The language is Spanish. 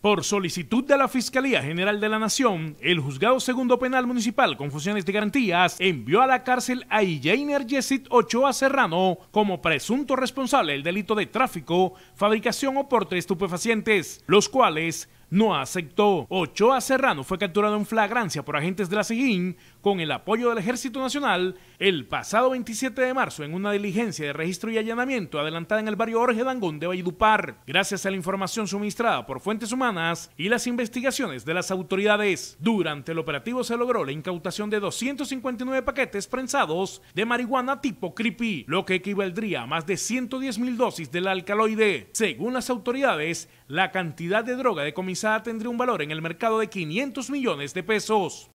Por solicitud de la Fiscalía General de la Nación, el Juzgado Segundo Penal Municipal con funciones de garantías envió a la cárcel a Ijainer Yesit Ochoa Serrano como presunto responsable del delito de tráfico, fabricación o porte de estupefacientes, los cuales no aceptó. Ochoa Serrano fue capturado en flagrancia por agentes de la SIGIN con el apoyo del Ejército Nacional el pasado 27 de marzo en una diligencia de registro y allanamiento adelantada en el barrio Jorge Dangón de Valledupar, gracias a la información suministrada por fuentes humanas y las investigaciones de las autoridades. Durante el operativo se logró la incautación de 259 paquetes prensados de marihuana tipo creepy, lo que equivaldría a más de 110 mil dosis del alcaloide. Según las autoridades, la cantidad de droga de comisión tendría un valor en el mercado de 500 millones de pesos.